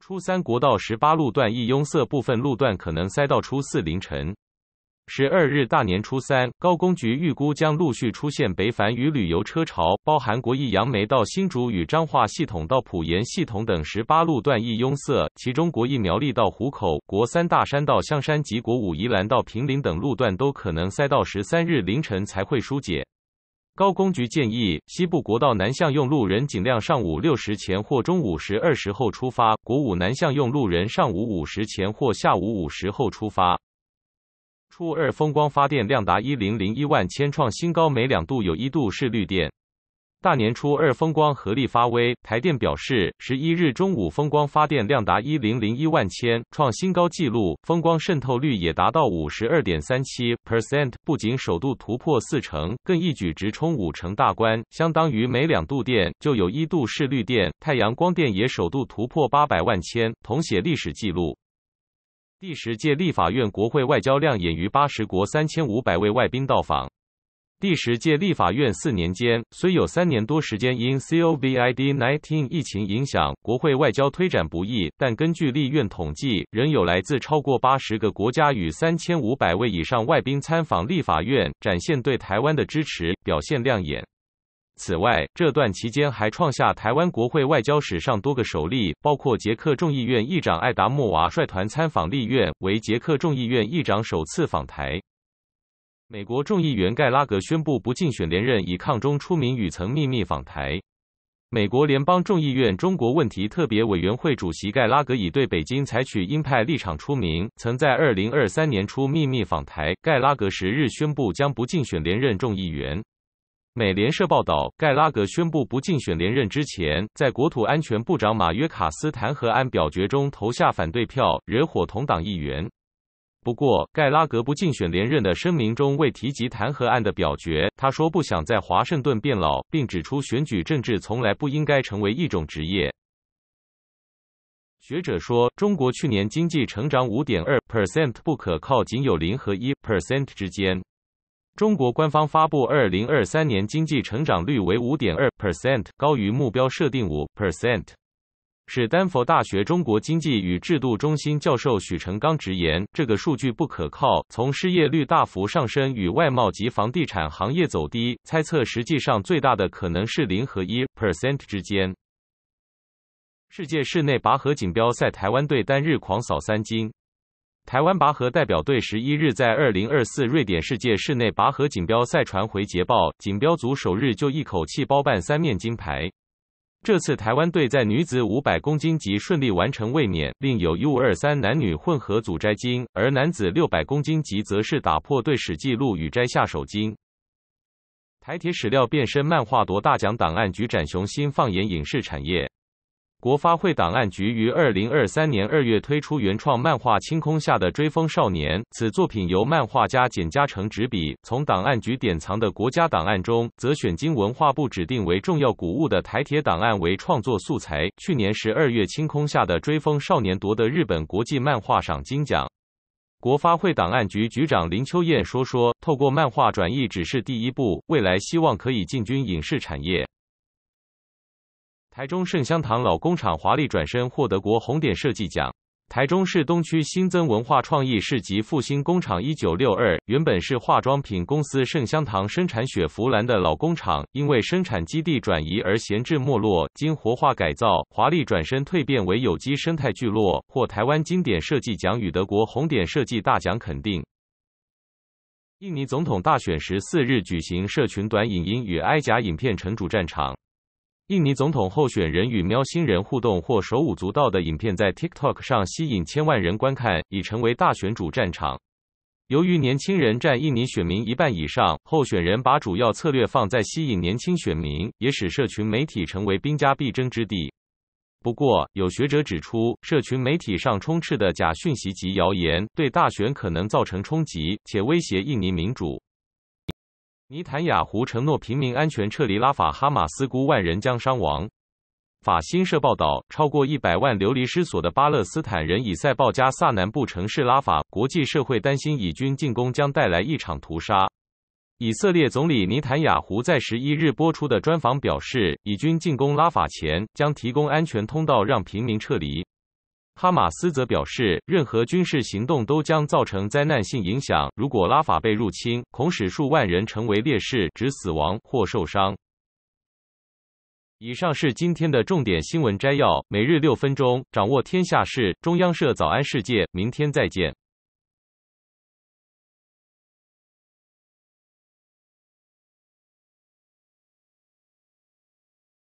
初三国道十八路段易拥塞，部分路段可能塞到初四凌晨。十二日大年初三，高工局预估将陆续出现北返与旅游车潮，包含国义杨梅到新竹与彰化系统到浦盐系统等十八路段易拥塞，其中国义苗栗到湖口、国三大山到香山及国武宜兰到平陵等路段都可能塞到十三日凌晨才会疏解。高工局建议，西部国道南向用路人尽量上午六时前或中午十二时后出发；国五南向用路人上午五时前或下午五时后出发。初二风光发电量达一零零一万千瓦，创新高，每两度有一度是绿电。大年初二，风光合力发威。台电表示，十一日中午，风光发电量达一零零一万千瓦，创新高纪录。风光渗透率也达到五十二点三七 percent，不仅首度突破四成，更一举直冲五成大关，相当于每两度电就有一度是绿电。太阳光电也首度突破八百万千瓦，同写历史纪录。第十届立法院国会外交亮眼，于八十国三千五百位外宾到访。第十届立法院四年间，虽有三年多时间因 COVID-19 疫情影响，国会外交推展不易，但根据立院统计，仍有来自超过八十个国家与三千五百位以上外宾参访立法院，展现对台湾的支持，表现亮眼。此外，这段期间还创下台湾国会外交史上多个首例，包括捷克众议院议长艾达莫娃率团参访立院，为捷克众议院议长首次访台。美国众议员盖拉格宣布不竞选连任。以抗中出名，与曾秘密访台。美国联邦众议院中国问题特别委员会主席盖拉格已对北京采取鹰派立场出名，曾在2023年初秘密访台。盖拉格十日宣布将不竞选连任众议员。美联社报道，盖拉格宣布不竞选连任之前，在国土安全部长马约卡斯弹劾案表决中投下反对票，惹火同党议员。不过，盖拉格不竞选连任的声明中未提及弹劾案的表决。他说不想在华盛顿变老，并指出选举政治从来不应该成为一种职业。学者说，中国去年经济成长5.2%，不可靠，仅有零和一之间。中国官方发布，2023年经济成长率为5.2%，高于目标设定5%。是丹佛大学中国经济与制度中心教授许成刚直言，这个数据不可靠。从失业率大幅上升与外贸及房地产行业走低，猜测实际上最大的可能是零和一 percent 之间。世界室内拔河锦标赛，台湾队单日狂扫三金。台湾拔河代表队十一日在二零二四瑞典世界室内拔河锦标赛传回捷报，锦标组首日就一口气包办三面金牌。这次台湾队在女子五百公斤级顺利完成卫冕，另有 U 二三男女混合组摘金，而男子六百公斤级则是打破队史纪录与摘下首金。台铁史料变身漫画夺大奖，档案局展雄心，放眼影视产业。国发会档案局于二零二三年二月推出原创漫画《清空下的追风少年》，此作品由漫画家简嘉成执笔，从档案局典藏的国家档案中，择选经文化部指定为重要古物的台铁档案为创作素材。去年十二月，《清空下的追风少年》夺得日本国际漫画赏金奖。国发会档案局局长林秋燕说：“说透过漫画转译只是第一步，未来希望可以进军影视产业。”台中圣香堂老工厂华丽转身获德国红点设计奖。台中市东区新增文化创意市集复兴工厂一九六二，原本是化妆品公司圣香堂生产雪佛兰的老工厂，因为生产基地转移而闲置没落。经活化改造，华丽转身蜕变为有机生态聚落，获台湾经典设计奖与德国红点设计大奖肯定。印尼总统大选十四日举行，社群短影音与埃甲影片成主战场。印尼总统候选人与喵星人互动或手舞足蹈的影片，在 TikTok 上吸引千万人观看，已成为大选主战场。由于年轻人占印尼选民一半以上，候选人把主要策略放在吸引年轻选民，也使社群媒体成为兵家必争之地。不过，有学者指出，社群媒体上充斥的假讯息及谣言，对大选可能造成冲击，且威胁印尼民主。尼坦雅胡承诺平民安全撤离拉法，哈马斯估万人将伤亡。法新社报道，超过一百万流离失所的巴勒斯坦人以塞报加萨南部城市拉法，国际社会担心以军进攻将带来一场屠杀。以色列总理尼坦雅胡在十一日播出的专访表示，以军进攻拉法前将提供安全通道让平民撤离。哈马斯则表示，任何军事行动都将造成灾难性影响。如果拉法被入侵，恐使数万人成为烈士、指死亡或受伤。以上是今天的重点新闻摘要，每日六分钟掌握天下事。中央社早安世界，明天再见。